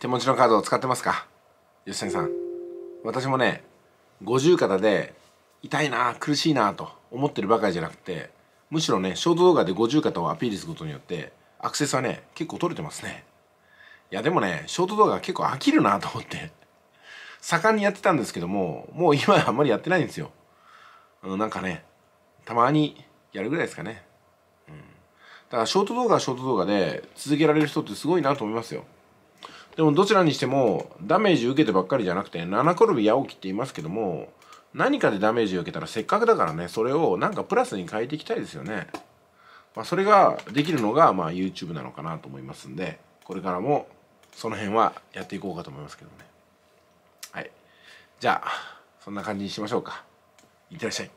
手持ちのカードを使ってますか吉瀬さん私もね五十肩で痛いな苦しいなと思ってるばかりじゃなくてむしろねショート動画で五十肩をアピールすることによってアクセスはね結構取れてますねいやでもねショート動画結構飽きるなと思って盛んにやってたんですけどももう今はあんまりやってないんですよ、なんかねたまにやるぐらいですかね、うん、だからショート動画はショート動画で続けられる人ってすごいなと思いますよでもどちらにしてもダメージ受けてばっかりじゃなくて七転び八起きって言いますけども何かでダメージを受けたらせっかくだからねそれをなんかプラスに変えていきたいですよね、まあ、それができるのがまあ YouTube なのかなと思いますんでこれからもその辺はやっていこうかと思いますけどねはいじゃあそんな感じにしましょうかいってらっしゃい